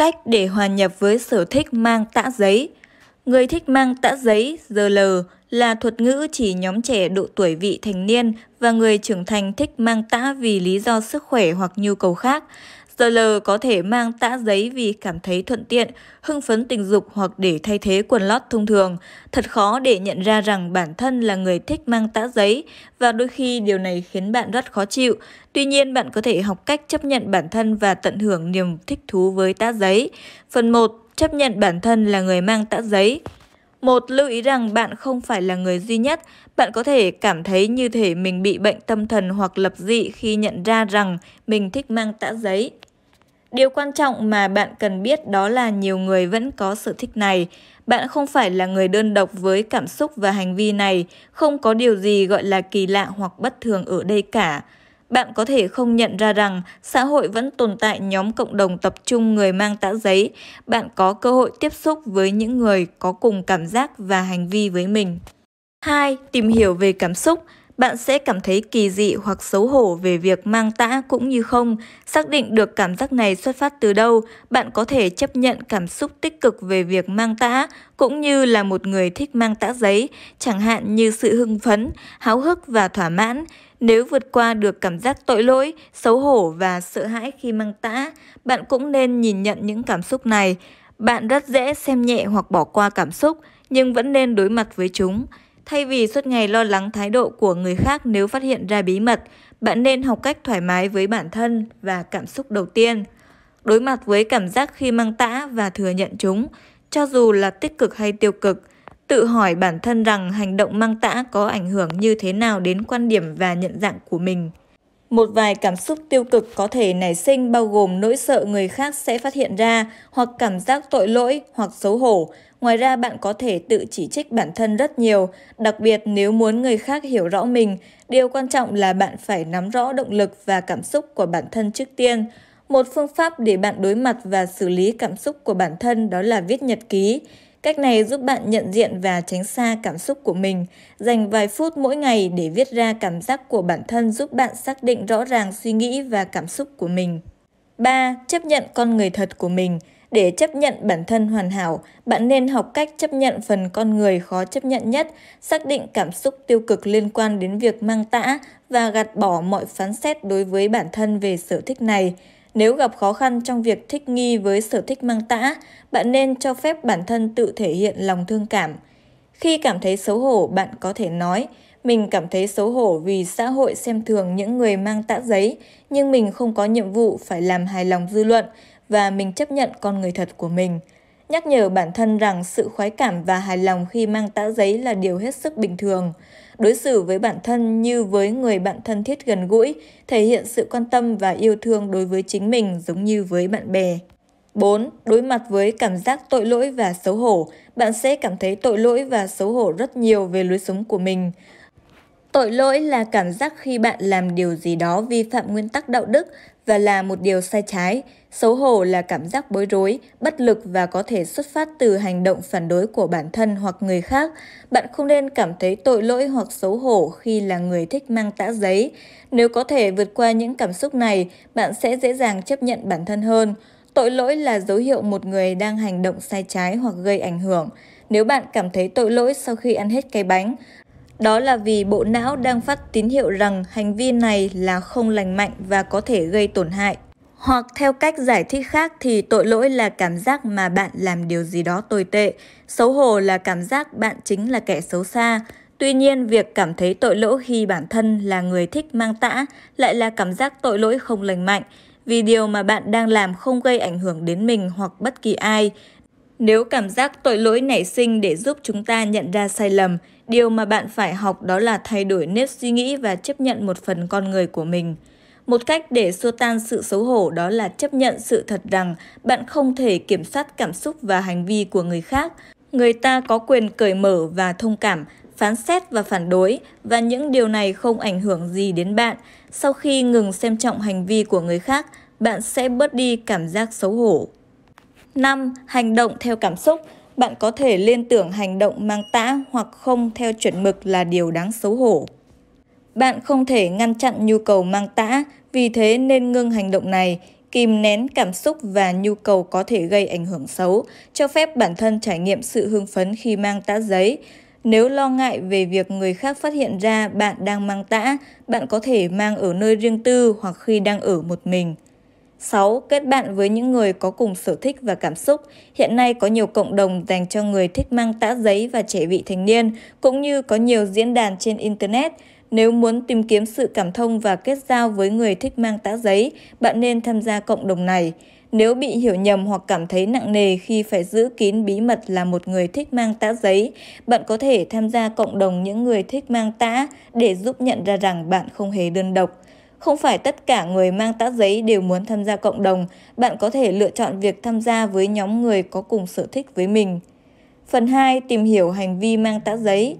cách để hòa nhập với sở thích mang tã giấy. Người thích mang tã giấy, giờ lờ là thuật ngữ chỉ nhóm trẻ độ tuổi vị thành niên và người trưởng thành thích mang tã vì lý do sức khỏe hoặc nhu cầu khác. Styler có thể mang tã giấy vì cảm thấy thuận tiện, hưng phấn tình dục hoặc để thay thế quần lót thông thường. Thật khó để nhận ra rằng bản thân là người thích mang tã giấy và đôi khi điều này khiến bạn rất khó chịu. Tuy nhiên, bạn có thể học cách chấp nhận bản thân và tận hưởng niềm thích thú với tã giấy. Phần 1. Chấp nhận bản thân là người mang tã giấy. Một, lưu ý rằng bạn không phải là người duy nhất. Bạn có thể cảm thấy như thể mình bị bệnh tâm thần hoặc lập dị khi nhận ra rằng mình thích mang tã giấy. Điều quan trọng mà bạn cần biết đó là nhiều người vẫn có sở thích này. Bạn không phải là người đơn độc với cảm xúc và hành vi này, không có điều gì gọi là kỳ lạ hoặc bất thường ở đây cả. Bạn có thể không nhận ra rằng xã hội vẫn tồn tại nhóm cộng đồng tập trung người mang tã giấy. Bạn có cơ hội tiếp xúc với những người có cùng cảm giác và hành vi với mình. 2. Tìm hiểu về cảm xúc bạn sẽ cảm thấy kỳ dị hoặc xấu hổ về việc mang tã cũng như không. Xác định được cảm giác này xuất phát từ đâu, bạn có thể chấp nhận cảm xúc tích cực về việc mang tã cũng như là một người thích mang tã giấy, chẳng hạn như sự hưng phấn, háo hức và thỏa mãn. Nếu vượt qua được cảm giác tội lỗi, xấu hổ và sợ hãi khi mang tã, bạn cũng nên nhìn nhận những cảm xúc này. Bạn rất dễ xem nhẹ hoặc bỏ qua cảm xúc, nhưng vẫn nên đối mặt với chúng. Thay vì suốt ngày lo lắng thái độ của người khác nếu phát hiện ra bí mật, bạn nên học cách thoải mái với bản thân và cảm xúc đầu tiên. Đối mặt với cảm giác khi mang tã và thừa nhận chúng, cho dù là tích cực hay tiêu cực, tự hỏi bản thân rằng hành động mang tã có ảnh hưởng như thế nào đến quan điểm và nhận dạng của mình. Một vài cảm xúc tiêu cực có thể nảy sinh bao gồm nỗi sợ người khác sẽ phát hiện ra hoặc cảm giác tội lỗi hoặc xấu hổ Ngoài ra bạn có thể tự chỉ trích bản thân rất nhiều, đặc biệt nếu muốn người khác hiểu rõ mình, điều quan trọng là bạn phải nắm rõ động lực và cảm xúc của bản thân trước tiên. Một phương pháp để bạn đối mặt và xử lý cảm xúc của bản thân đó là viết nhật ký. Cách này giúp bạn nhận diện và tránh xa cảm xúc của mình. Dành vài phút mỗi ngày để viết ra cảm giác của bản thân giúp bạn xác định rõ ràng suy nghĩ và cảm xúc của mình. 3. Chấp nhận con người thật của mình. Để chấp nhận bản thân hoàn hảo, bạn nên học cách chấp nhận phần con người khó chấp nhận nhất, xác định cảm xúc tiêu cực liên quan đến việc mang tã và gạt bỏ mọi phán xét đối với bản thân về sở thích này. Nếu gặp khó khăn trong việc thích nghi với sở thích mang tã, bạn nên cho phép bản thân tự thể hiện lòng thương cảm. Khi cảm thấy xấu hổ, bạn có thể nói, mình cảm thấy xấu hổ vì xã hội xem thường những người mang tã giấy, nhưng mình không có nhiệm vụ phải làm hài lòng dư luận và mình chấp nhận con người thật của mình. Nhắc nhở bản thân rằng sự khoái cảm và hài lòng khi mang tã giấy là điều hết sức bình thường. Đối xử với bản thân như với người bạn thân thiết gần gũi, thể hiện sự quan tâm và yêu thương đối với chính mình giống như với bạn bè. 4. Đối mặt với cảm giác tội lỗi và xấu hổ, bạn sẽ cảm thấy tội lỗi và xấu hổ rất nhiều về lối sống của mình. Tội lỗi là cảm giác khi bạn làm điều gì đó vi phạm nguyên tắc đạo đức và là một điều sai trái. Xấu hổ là cảm giác bối rối, bất lực và có thể xuất phát từ hành động phản đối của bản thân hoặc người khác. Bạn không nên cảm thấy tội lỗi hoặc xấu hổ khi là người thích mang tã giấy. Nếu có thể vượt qua những cảm xúc này, bạn sẽ dễ dàng chấp nhận bản thân hơn. Tội lỗi là dấu hiệu một người đang hành động sai trái hoặc gây ảnh hưởng. Nếu bạn cảm thấy tội lỗi sau khi ăn hết cái bánh, đó là vì bộ não đang phát tín hiệu rằng hành vi này là không lành mạnh và có thể gây tổn hại. Hoặc theo cách giải thích khác thì tội lỗi là cảm giác mà bạn làm điều gì đó tồi tệ, xấu hổ là cảm giác bạn chính là kẻ xấu xa. Tuy nhiên, việc cảm thấy tội lỗi khi bản thân là người thích mang tã lại là cảm giác tội lỗi không lành mạnh, vì điều mà bạn đang làm không gây ảnh hưởng đến mình hoặc bất kỳ ai. Nếu cảm giác tội lỗi nảy sinh để giúp chúng ta nhận ra sai lầm, Điều mà bạn phải học đó là thay đổi nếp suy nghĩ và chấp nhận một phần con người của mình. Một cách để xua tan sự xấu hổ đó là chấp nhận sự thật rằng bạn không thể kiểm soát cảm xúc và hành vi của người khác. Người ta có quyền cởi mở và thông cảm, phán xét và phản đối và những điều này không ảnh hưởng gì đến bạn. Sau khi ngừng xem trọng hành vi của người khác, bạn sẽ bớt đi cảm giác xấu hổ. 5. Hành động theo cảm xúc bạn có thể liên tưởng hành động mang tã hoặc không theo chuẩn mực là điều đáng xấu hổ. Bạn không thể ngăn chặn nhu cầu mang tã, vì thế nên ngưng hành động này, kìm nén cảm xúc và nhu cầu có thể gây ảnh hưởng xấu, cho phép bản thân trải nghiệm sự hưng phấn khi mang tã giấy. Nếu lo ngại về việc người khác phát hiện ra bạn đang mang tã, bạn có thể mang ở nơi riêng tư hoặc khi đang ở một mình. 6. Kết bạn với những người có cùng sở thích và cảm xúc. Hiện nay có nhiều cộng đồng dành cho người thích mang tã giấy và trẻ vị thành niên, cũng như có nhiều diễn đàn trên Internet. Nếu muốn tìm kiếm sự cảm thông và kết giao với người thích mang tã giấy, bạn nên tham gia cộng đồng này. Nếu bị hiểu nhầm hoặc cảm thấy nặng nề khi phải giữ kín bí mật là một người thích mang tã giấy, bạn có thể tham gia cộng đồng những người thích mang tã để giúp nhận ra rằng bạn không hề đơn độc. Không phải tất cả người mang tã giấy đều muốn tham gia cộng đồng, bạn có thể lựa chọn việc tham gia với nhóm người có cùng sở thích với mình. Phần 2. Tìm hiểu hành vi mang tã giấy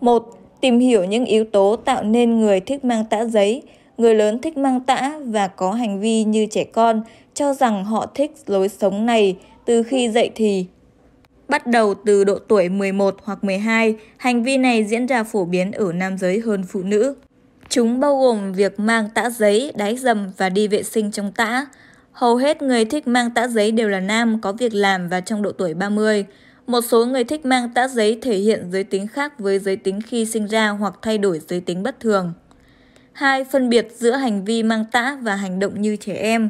1. Tìm hiểu những yếu tố tạo nên người thích mang tã giấy. Người lớn thích mang tã và có hành vi như trẻ con, cho rằng họ thích lối sống này từ khi dậy thì. Bắt đầu từ độ tuổi 11 hoặc 12, hành vi này diễn ra phổ biến ở nam giới hơn phụ nữ. Chúng bao gồm việc mang tã giấy, đáy dầm và đi vệ sinh trong tã. Hầu hết người thích mang tã giấy đều là nam, có việc làm và trong độ tuổi 30. Một số người thích mang tã giấy thể hiện giới tính khác với giới tính khi sinh ra hoặc thay đổi giới tính bất thường. 2. Phân biệt giữa hành vi mang tã và hành động như trẻ em.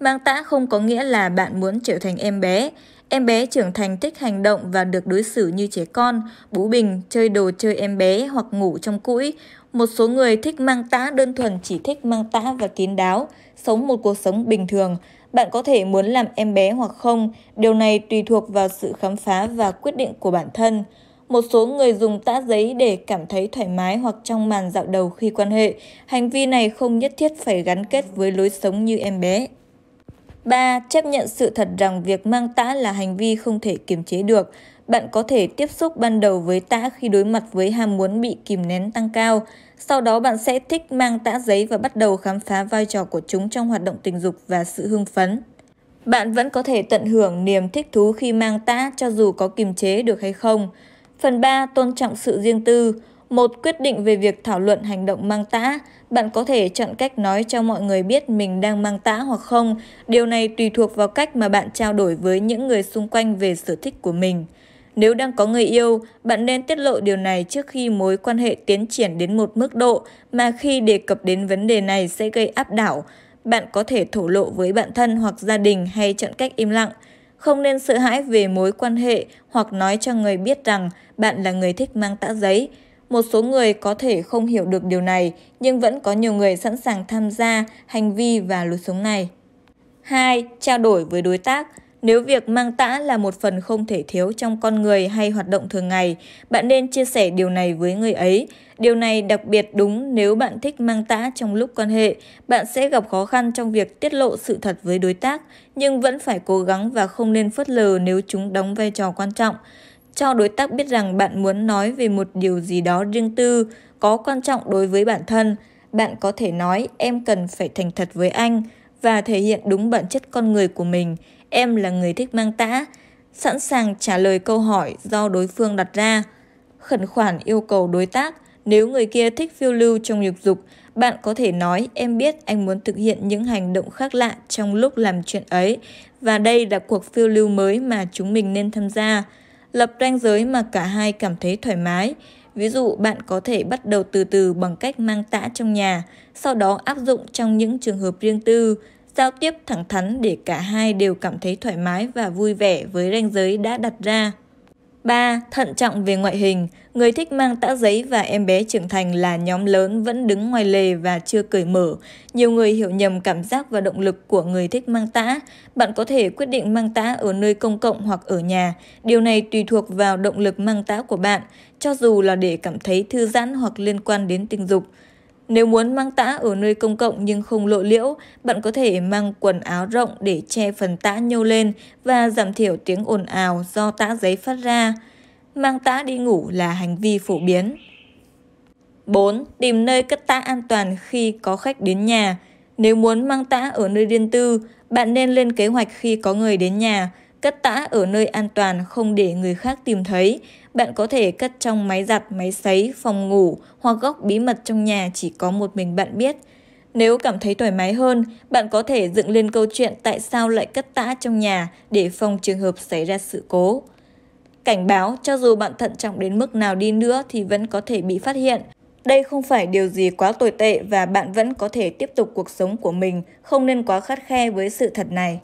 Mang tã không có nghĩa là bạn muốn trở thành em bé. Em bé trưởng thành thích hành động và được đối xử như trẻ con, bú bình, chơi đồ chơi em bé hoặc ngủ trong cũi, một số người thích mang tã đơn thuần chỉ thích mang tã và kín đáo, sống một cuộc sống bình thường. Bạn có thể muốn làm em bé hoặc không, điều này tùy thuộc vào sự khám phá và quyết định của bản thân. Một số người dùng tã giấy để cảm thấy thoải mái hoặc trong màn dạo đầu khi quan hệ. Hành vi này không nhất thiết phải gắn kết với lối sống như em bé. 3. Chấp nhận sự thật rằng việc mang tã là hành vi không thể kiềm chế được. Bạn có thể tiếp xúc ban đầu với tã khi đối mặt với ham muốn bị kìm nén tăng cao. Sau đó bạn sẽ thích mang tã giấy và bắt đầu khám phá vai trò của chúng trong hoạt động tình dục và sự hưng phấn. Bạn vẫn có thể tận hưởng niềm thích thú khi mang tã cho dù có kiềm chế được hay không. Phần 3. Tôn trọng sự riêng tư một quyết định về việc thảo luận hành động mang tã, bạn có thể chọn cách nói cho mọi người biết mình đang mang tã hoặc không. Điều này tùy thuộc vào cách mà bạn trao đổi với những người xung quanh về sở thích của mình. Nếu đang có người yêu, bạn nên tiết lộ điều này trước khi mối quan hệ tiến triển đến một mức độ mà khi đề cập đến vấn đề này sẽ gây áp đảo. Bạn có thể thổ lộ với bạn thân hoặc gia đình hay chọn cách im lặng. Không nên sợ hãi về mối quan hệ hoặc nói cho người biết rằng bạn là người thích mang tã giấy. Một số người có thể không hiểu được điều này, nhưng vẫn có nhiều người sẵn sàng tham gia hành vi và lối sống này. 2. Trao đổi với đối tác nếu việc mang tã là một phần không thể thiếu trong con người hay hoạt động thường ngày, bạn nên chia sẻ điều này với người ấy. Điều này đặc biệt đúng nếu bạn thích mang tã trong lúc quan hệ, bạn sẽ gặp khó khăn trong việc tiết lộ sự thật với đối tác, nhưng vẫn phải cố gắng và không nên phớt lờ nếu chúng đóng vai trò quan trọng cho đối tác biết rằng bạn muốn nói về một điều gì đó riêng tư, có quan trọng đối với bản thân. Bạn có thể nói em cần phải thành thật với anh và thể hiện đúng bản chất con người của mình. Em là người thích mang tã, sẵn sàng trả lời câu hỏi do đối phương đặt ra. Khẩn khoản yêu cầu đối tác, nếu người kia thích phiêu lưu trong nhục dục, bạn có thể nói em biết anh muốn thực hiện những hành động khác lạ trong lúc làm chuyện ấy và đây là cuộc phiêu lưu mới mà chúng mình nên tham gia lập ranh giới mà cả hai cảm thấy thoải mái. Ví dụ, bạn có thể bắt đầu từ từ bằng cách mang tã trong nhà, sau đó áp dụng trong những trường hợp riêng tư, giao tiếp thẳng thắn để cả hai đều cảm thấy thoải mái và vui vẻ với ranh giới đã đặt ra. 3. Thận trọng về ngoại hình Người thích mang tã giấy và em bé trưởng thành là nhóm lớn vẫn đứng ngoài lề và chưa cởi mở. Nhiều người hiểu nhầm cảm giác và động lực của người thích mang tã. Bạn có thể quyết định mang tã ở nơi công cộng hoặc ở nhà. Điều này tùy thuộc vào động lực mang tã của bạn, cho dù là để cảm thấy thư giãn hoặc liên quan đến tình dục. Nếu muốn mang tã ở nơi công cộng nhưng không lộ liễu, bạn có thể mang quần áo rộng để che phần tã nhô lên và giảm thiểu tiếng ồn ào do tã giấy phát ra mang tã đi ngủ là hành vi phổ biến. 4. Tìm nơi cất tã an toàn khi có khách đến nhà. Nếu muốn mang tã ở nơi riêng tư, bạn nên lên kế hoạch khi có người đến nhà. Cất tã ở nơi an toàn không để người khác tìm thấy. Bạn có thể cất trong máy giặt, máy sấy, phòng ngủ hoặc góc bí mật trong nhà chỉ có một mình bạn biết. Nếu cảm thấy thoải mái hơn, bạn có thể dựng lên câu chuyện tại sao lại cất tã trong nhà để phòng trường hợp xảy ra sự cố. Cảnh báo, cho dù bạn thận trọng đến mức nào đi nữa thì vẫn có thể bị phát hiện. Đây không phải điều gì quá tồi tệ và bạn vẫn có thể tiếp tục cuộc sống của mình, không nên quá khắt khe với sự thật này.